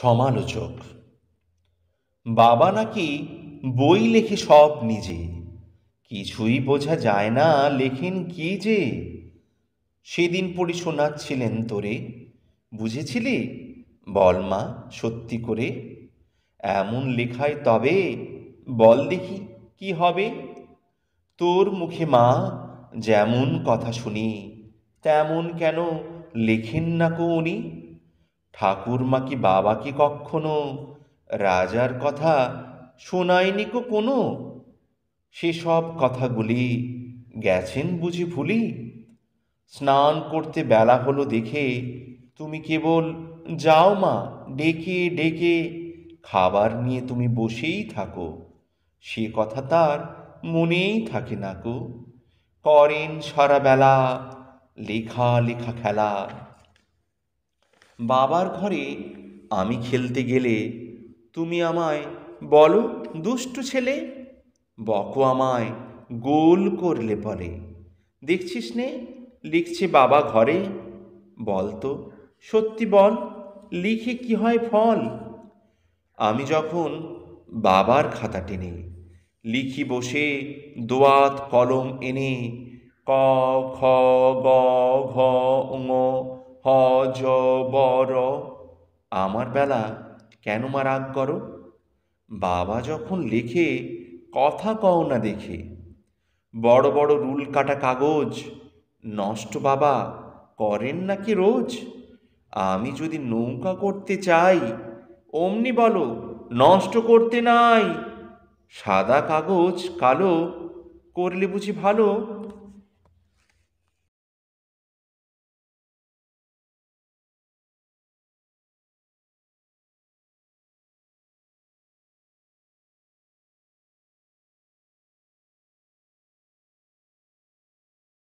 সমালোচক বাবা নাকি বই লেখে সব নিজে কিছুই বোঝা যায় না লেখেন কি যে সেদিন পড়ি শোনাচ্ছিলেন তোরে বুঝেছিলি বল মা সত্যি করে এমন লেখায় তবে বল দেখি কি হবে তোর মুখে মা যেমন কথা শুনি তেমন কেন লেখেন না কো উনি ঠাকুরমা কি বাবা কি কখনো রাজার কথা শোনায়নি কো কোনো সেসব কথাগুলি গেছেন বুঝি ভুলি স্নান করতে বেলা হলো দেখে তুমি কেবল যাও মা ডেকে ডেকে খাবার নিয়ে তুমি বসেই থাকো সে কথা তার মনেই থাকে না কো করেন সারা বেলা লেখা লেখা খেলা বাবার ঘরে আমি খেলতে গেলে তুমি আমায় বলো দুষ্টু ছেলে বকো আমায় গোল করলে পরে দেখছিস নে লিখছে বাবা ঘরে বল তো সত্যি বল লিখে কি হয় ফল আমি যখন বাবার খাতা টেনে লিখি বসে দোয়াত কলম এনে ক খ গ র আমার বেলা কেন মা রাগ করো বাবা যখন লেখে কথা কও না দেখে বড় বড় রুল কাটা কাগজ নষ্ট বাবা করেন নাকি রোজ আমি যদি নৌকা করতে চাই অমনি বলো নষ্ট করতে নাই সাদা কাগজ কালো করলে বুঝি ভালো